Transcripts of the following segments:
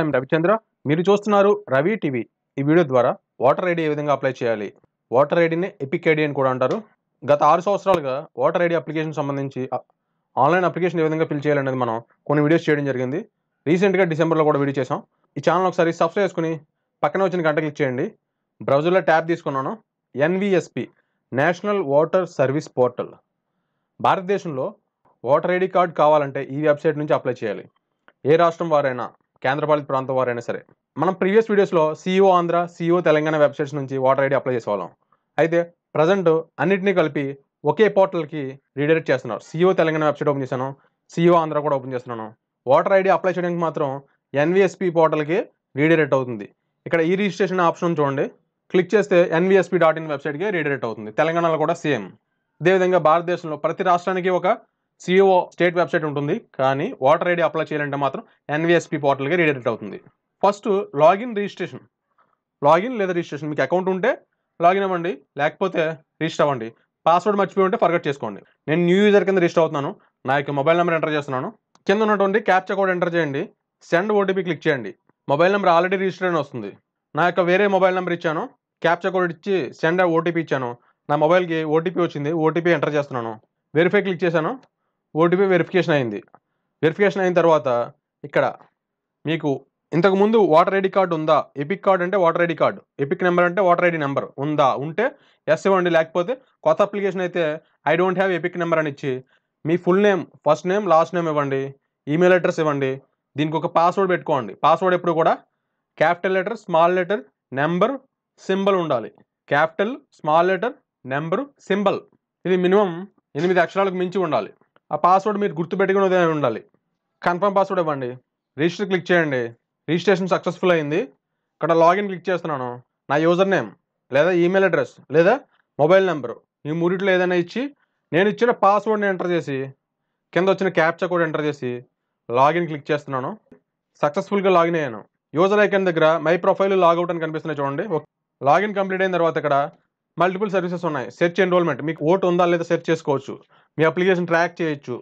I'm Ravichandra మీరు చూస్తున్నారు Ravi TV ఈ వీడియో ద్వారా వాటర్ ఐడి ఏ విధంగా అప్లై చేయాలి వాటర్ ఐడిని ఎపిక్ ఐడి అని కూడా అంటారు గత ఆరు సంవత్సరాలుగా వాటర్ ఐడి అప్లికేషన్ సంబంధించి ఆన్లైన్ అప్లికేషన్ ఏ విధంగా ఫిల్ చేయాలనేది మనం కొన్ని వీడియోస్ చేయడం జరిగింది రీసెంట్గా డిసెంబర్లో కూడా వీడియో చేసాం ఈ ఛానల్ ఒకసారి సబ్స్క్రైబ్ చేసుకుని పక్కన వచ్చిన గంట క్లిక్ చేయండి బ్రౌజర్లో ట్యాబ్ తీసుకున్నాను NVSP national voter service portal భారతదేశంలో ఓటర్ ఐడి కార్డు కావాలంటే ఈ వెబ్సైట్ నుంచి అప్లై చేయాలి ఏ రాష్ట్రం వారైనా కేంద్రపాలిత ప్రాంతం వారైనా సరే మనం ప్రీవియస్ వీడియోస్లో CEO Andhra CEO Telangana websites నుంచి వాటర్ ఐడి అప్లై చేసేవాళ్ళం అయితే ప్రజెంట్ అన్నింటినీ కలిపి ఒకే పోర్టల్కి రీడైరెక్ట్ చేస్తున్నారు సిఇఓ తెలంగాణ వెబ్సైట్ ఓపెన్ చేశాను సిఇఓ ఆంధ్ర కూడా ఓపెన్ చేస్తున్నాను వాటర్ ఐడి అప్లై చేయడానికి మాత్రం ఎన్విఎస్పి పోర్టల్కి రీడైరెక్ట్ అవుతుంది ఇక్కడ ఈ రిజిస్ట్రేషన్ ఆప్షన్ చూడండి క్లిక్ చేస్తే ఎన్విఎస్పి డాట్ ఇన్ వెబ్సైట్కి రీడైరెక్ట్ అవుతుంది తెలంగాణలో కూడా సేమ్ అదేవిధంగా భారతదేశంలో ప్రతి రాష్ట్రానికి ఒక సిఈఓ స్టేట్ వెబ్సైట్ ఉంటుంది కానీ ఓటర్ ఐడి అప్లై చేయాలంటే మాత్రం ఎన్విఎస్పి పోర్టల్గా రీడెక్ట్ అవుతుంది ఫస్ట్ లాగిన్ రిజిస్ట్రేషన్ లాగిన్ లేదా రిజిస్ట్రేషన్ మీకు అకౌంట్ ఉంటే లాగిన్ అవ్వండి లేకపోతే రిజిస్టర్ అవ్వండి పాస్వర్డ్ మర్చిపోయి ఉంటే ఫర్గట్ చేసుకోండి నేను న్యూ యూజర్ కింద రిజిస్టర్ అవుతున్నాను నా యొక్క మొబైల్ నెంబర్ ఎంటర్ చేస్తున్నాను కింద ఉన్నటువంటి క్యాప్చర్ కోడ్ ఎంటర్ చేయండి సెండ్ ఓటీపీ క్లిక్ చేయండి మొబైల్ నెంబర్ ఆల్రెడీ రిజిస్టర్ అని వస్తుంది నా యొక్క వేరే మొబైల్ నెంబర్ ఇచ్చాను క్యాప్చర్ కోడ్ ఇచ్చి సెండ్ ఓటీపీ ఇచ్చాను నా మొబైల్కి ఓటీపీ వచ్చింది ఓటీపీ ఎంటర్ చేస్తున్నాను వెరిఫై క్లిక్ చేశాను ఓటీపీ వెరిఫికేషన్ అయింది వెరిఫికేషన్ అయిన తర్వాత ఇక్కడ మీకు ఇంతకుముందు వాటర్ ఐడి కార్డు ఉందా ఎపిక్ కార్డు అంటే voter ID card EPIC number అంటే వాటర్ ఐడి నెంబర్ ఉందా ఉంటే ఎస్ ఇవ్వండి లేకపోతే కొత్త అప్లికేషన్ అయితే I don't have EPIC number అని ఇచ్చి మీ full name first name last name ఇవ్వండి ఈమెయిల్ అడ్రస్ ఇవ్వండి దీనికి ఒక పాస్వర్డ్ పెట్టుకోండి పాస్వర్డ్ ఎప్పుడు కూడా capital letter small letter number symbol ఉండాలి capital small letter number symbol ఇది మినిమం ఎనిమిది అక్షరాలకు మించి ఉండాలి ఆ పాస్వర్డ్ మీరు గుర్తుపెట్టుకుని ఉండాలి కన్ఫర్మ్ పాస్వర్డ్ ఇవ్వండి రిజిస్టర్ క్లిక్ చేయండి రిజిస్ట్రేషన్ సక్సెస్ఫుల్ అయింది ఇక్కడ లాగిన్ క్లిక్ చేస్తున్నాను నా యూజర్ నేమ్ లేదా ఈమెయిల్ అడ్రస్ లేదా మొబైల్ నెంబరు ఈ మూడిట్లో ఏదైనా ఇచ్చి నేను ఇచ్చిన పాస్వర్డ్ని ఎంటర్ చేసి కింద వచ్చిన క్యాప్చర్ కూడా ఎంటర్ చేసి లాగిన్ క్లిక్ చేస్తున్నాను సక్సెస్ఫుల్గా లాగిన్ అయ్యాను యూజర్ ఐకన్ దగ్గర మై ప్రొఫైల్ లాగౌట్ అని కనిపిస్తున్నాయి చూడండి లాగిన్ కంప్లీట్ అయిన తర్వాత ఇక్కడ మల్టిపుల్ సర్వీసెస్ ఉన్నాయి సెర్చ్ ఎన్రోల్మెంట్ మీకు ఓటు ఉందా లేదా సెర్చ్ చేసుకోవచ్చు మీ అప్లికేషన్ ట్రాక్ చేయొచ్చు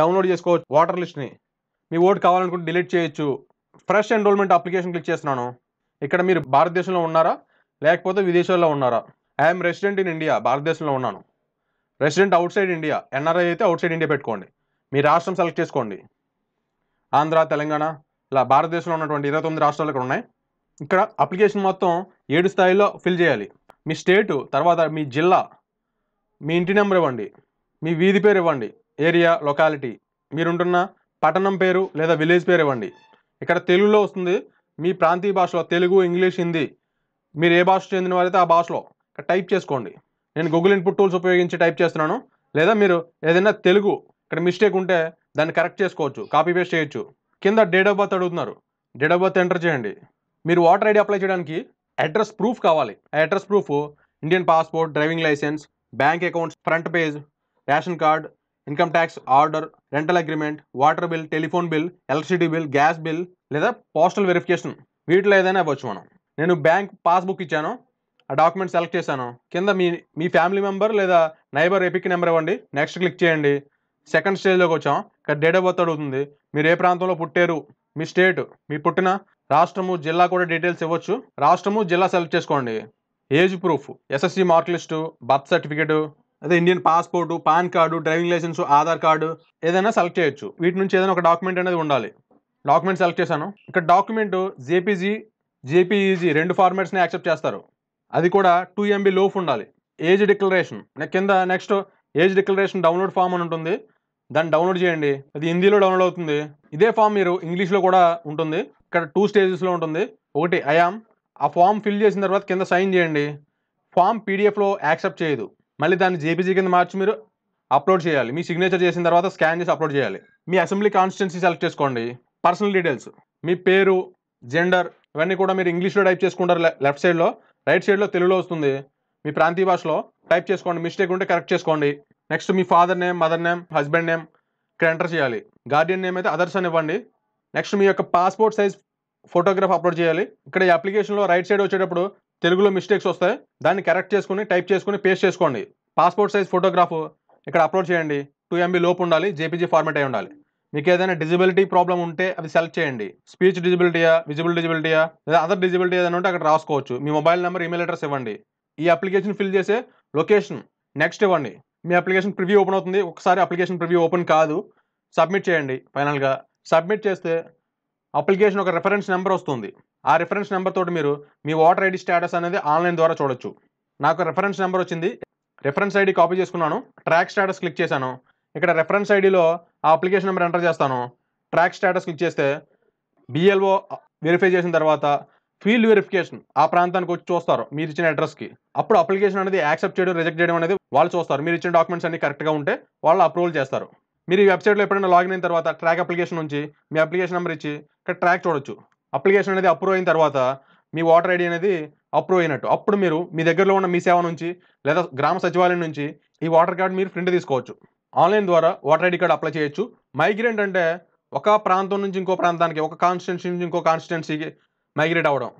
డౌన్లోడ్ చేసుకోవచ్చు వాటర్ లిస్ట్ని మీ ఓటు కావాలనుకుంటే డిలీట్ చేయొచ్చు ఫ్రెష్ ఎన్రోల్మెంట్ అప్లికేషన్ క్లిక్ చేస్తున్నాను ఇక్కడ మీరు భారతదేశంలో ఉన్నారా లేకపోతే విదేశాల్లో ఉన్నారా ఐఎమ్ రెసిడెంట్ ఇన్ ఇండియా భారతదేశంలో ఉన్నాను resident outside India NRI అయితే అవుట్ సైడ్ ఇండియా పెట్టుకోండి మీ రాష్ట్రం సెలెక్ట్ చేసుకోండి ఆంధ్ర తెలంగాణ ఇలా భారతదేశంలో ఉన్నటువంటి ఇరవై తొమ్మిది రాష్ట్రాలు ఇక్కడ ఉన్నాయి ఇక్కడ అప్లికేషన్ మొత్తం ఏడు స్థాయిలో ఫిల్ చేయాలి మీ స్టేటు తర్వాత మీ జిల్లా మీ ఇంటి నెంబర్ ఇవ్వండి మీ వీధి పేరు ఇవ్వండి ఏరియా లొకాలిటీ మీరుంటున్న పట్టణం పేరు లేదా విలేజ్ పేరు ఇవ్వండి ఇక్కడ తెలుగులో వస్తుంది మీ ప్రాంతీయ భాషలో తెలుగు ఇంగ్లీష్ హిందీ మీరు ఏ భాష చెందిన వారైతే ఆ భాషలో టైప్ చేసుకోండి నేను గూగుల్ ఇన్పుట్ టూల్స్ ఉపయోగించి టైప్ చేస్తున్నాను లేదా మీరు ఏదైనా తెలుగు ఇక్కడ మిస్టేక్ ఉంటే దాన్ని కరెక్ట్ చేసుకోవచ్చు కాపీ పేస్ట్ చేయొచ్చు కింద డేట్ ఆఫ్ బర్త్ అడుగుతున్నారు డేట్ ఆఫ్ బర్త్ ఎంటర్ చేయండి మీరు ఓటర్ ఐడి అప్లై చేయడానికి అడ్రస్ ప్రూఫ్ కావాలి ఆ address proof Indian passport driving licence bank accounts front page ration card income tax order rental agreement water bill telephone bill electricity bill gas bill లేదా postal verification వీటిలో ఏదైనా ఇవ్వచ్చు మనం నేను bank passbook ఇచ్చాను ఆ డాక్యుమెంట్ సెలెక్ట్ చేశాను కింద మీ మీ ఫ్యామిలీ మెంబర్ లేదా నైబర్ ఏపీకి నెంబర్ ఇవ్వండి నెక్స్ట్ క్లిక్ చేయండి సెకండ్ స్టేజ్లోకి వచ్చాం ఇక్కడ డేట్ ఆఫ్ బర్త్ అడుగుతుంది మీరు ఏ ప్రాంతంలో పుట్టారు మీ స్టేట్ మీ పుట్టిన రాష్ట్రము జిల్లా కూడా డీటెయిల్స్ ఇవ్వచ్చు రాష్ట్రము జిల్లా సెలెక్ట్ చేసుకోండి age proof SSC mark list birth certificate అదే Indian passport PAN card driving licence Aadhaar card ఏదైనా సెలెక్ట్ చేయొచ్చు వీటి నుంచి ఏదైనా ఒక డాక్యుమెంట్ అనేది ఉండాలి డాక్యుమెంట్ సెలెక్ట్ చేశాను ఇక్కడ డాక్యుమెంట్ జేపీజీ జేపీఈజీ రెండు ఫార్మాట్స్ని యాక్సెప్ట్ చేస్తారు అది కూడా టూ ఎంబీ లోఫ్ ఉండాలి ఏజ్ డిక్లరేషన్ కింద next age declaration download form అని ఉంటుంది దాన్ని డౌన్లోడ్ చేయండి అది హిందీలో డౌన్లోడ్ అవుతుంది ఇదే ఫామ్ మీరు ఇంగ్లీష్లో కూడా ఉంటుంది ఇక్కడ టూ స్టేజెస్లో ఉంటుంది ఒకటి అయామ్ ఆ ఫామ్ ఫిల్ చేసిన తర్వాత కింద సైన్ చేయండి ఫామ్ పీడిఎఫ్లో యాక్సెప్ట్ చేయదు మళ్ళీ దాన్ని జేపీజీ కింద మార్చి మీరు అప్లోడ్ చేయాలి మీ సిగ్నేచర్ చేసిన తర్వాత స్కాన్ చేసి అప్లోడ్ చేయాలి మీ అసెంబ్లీ కాన్స్టిట్యున్సీ సెలెక్ట్ చేసుకోండి పర్సనల్ డీటెయిల్స్ మీ పేరు జెండర్ ఇవన్నీ కూడా మీరు ఇంగ్లీష్లో టైప్ చేసుకుంటారు లెఫ్ట్ సైడ్లో రైట్ సైడ్లో తెలుగులో వస్తుంది మీ ప్రాంతీయ భాషలో టైప్ చేసుకోండి మిస్టేక్ ఉంటే కరెక్ట్ చేసుకోండి నెక్స్ట్ మీ father name mother name husband name ఇక్కడ ఎంటర్ చేయాలి గార్డియన్ నేమ్ అయితే అదర్స్ అని ఇవ్వండి నెక్స్ట్ మీ యొక్క పాస్పోర్ట్ సైజ్ ఫోటోగ్రాఫ్ అప్లోడ్ చేయాలి ఇక్కడ ఈ అప్లికేషన్లో రైట్ సైడ్ వచ్చేటప్పుడు తెలుగులో మిస్టేక్స్ వస్తాయి దాన్ని కరెక్ట్ చేసుకుని టైప్ చేసుకుని పేస్ట్ చేసుకోండి పాస్పోర్ట్ సైజ్ ఫోటోగ్రాఫ్ ఇక్కడ అప్లోడ్ చేయండి టూ ఎంబీ లోపు ఉండాలి జేపీజీ ఫార్మేట్ అయి ఉండాలి మీకు ఏదైనా డిజిబిలిటీ ప్రాబ్లం ఉంటే అది సెలెక్ట్ చేయండి స్పీచ్ డిజిబిలిటీయా విజిబుల్ డిజిబిలిటీయా లేదా అదర్ డిజిబిలిటీ ఏదైనా ఉంటే అక్కడ రాసుకోవచ్చు మీ మొబైల్ నెంబర్ ఈమెయిల్ అడ్రస్ ఇవ్వండి ఈ అప్లికేషన్ ఫిల్ చేసే లొకేషన్ నెక్స్ట్ ఇవ్వండి మీ అప్లికేషన్ ప్రివ్యూ ఓపెన్ అవుతుంది ఒకసారి అప్లికేషన్ ప్రివ్యూ ఓపెన్ కాదు సబ్మిట్ చేయండి ఫైనల్గా సబ్మిట్ చేస్తే అప్లికేషన్ ఒక రెఫరెన్స్ నెంబర్ వస్తుంది ఆ రిఫరెన్స్ నెంబర్ తోటి మీరు మీ ఓటర్ ఐడి స్టేటస్ అనేది ఆన్లైన్ ద్వారా చూడొచ్చు నాకు రెఫరెన్స్ నెంబర్ వచ్చింది రెఫరెన్స్ ఐడి కాపీ చేసుకున్నాను ట్రాక్ స్టేటస్ క్లిక్ చేశాను ఇక్కడ రిఫరెన్స్ ఐడిలో ఆ అప్లికేషన్ నెంబర్ ఎంటర్ చేస్తాను ట్రాక్ స్టేటస్ క్లిక్ చేస్తే బిఎల్ఓ వెరిఫై చేసిన తర్వాత ఫీల్డ్ వెరిఫికేషన్ ఆ ప్రాంతానికి వచ్చి చూస్తారు మీరు ఇచ్చిన అడ్రస్కి అప్పుడు అప్లికేషన్ అనేది యాక్సెప్ట్ చేయడం రిజెక్ట్ చేయడం అనేది వాళ్ళు చూస్తారు మీరు ఇచ్చిన డాక్యుమెంట్స్ అన్ని కరెక్ట్గా ఉంటే వాళ్ళు అప్రూవల్ చేస్తారు మీరు ఈ వెబ్సైట్లో ఎప్పుడైనా లాగిన్ అయిన తర్వాత ట్రాక్ అప్లికేషన్ నుంచి మీ అప్లికేషన్ నెంబర్ ఇచ్చి ఇక్కడ ట్రాక్ చూడొచ్చు అప్లికేషన్ అనేది అప్రూవ్ అయిన తర్వాత మీ ఓటర్ ఐడి అనేది అప్రూవ్ అయినట్టు అప్పుడు మీరు మీ దగ్గరలో ఉన్న మీ సేవ నుంచి లేదా గ్రామ సచివాలయం నుంచి ఈ ఓటర్ కార్డు మీరు ప్రింట్ తీసుకోవచ్చు ఆన్లైన్ ద్వారా ఓటర్ ఐడి కార్డు అప్లై చేయొచ్చు మైగ్రేట్ అంటే ఒక ప్రాంతం నుంచి ఇంకో ప్రాంతానికి ఒక కాన్స్టిట్యున్సీ నుంచి ఇంకో కాన్స్టిట్యున్సీకి మైగ్రేట్ అవ్వడం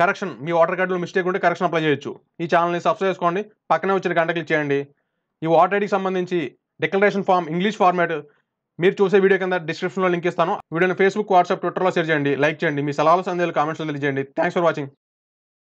కరెక్షన్ మీ ఓటర్ కార్డులో మిస్టేక్ ఉంటే కరెక్షన్ అప్లై చేయొచ్చు ఈ ఛానల్ని సబ్స్క్రైబ్ చేసుకోండి పక్కనే వచ్చిన గంట క్లిక్ చేయండి ఈ ఓటర్ ఐడికి సంబంధించి డిక్లరేషన్ ఫామ్ ఇంగ్లీష్ ఫార్మాట్ మీరు చూసే వీడియో కింద డిస్క్రిప్షన్లో లింక్ ఇస్తాను వీడియోని ఫేస్బుక్ వాట్సాప్ ట్విట్టర్లో షేర్ చేయండి లైక్ చేయండి మీ సలహాలు సందేహాలు కామెంట్స్లో తెలియజేయండి థ్యాంక్స్ ఫర్ వాచింగ్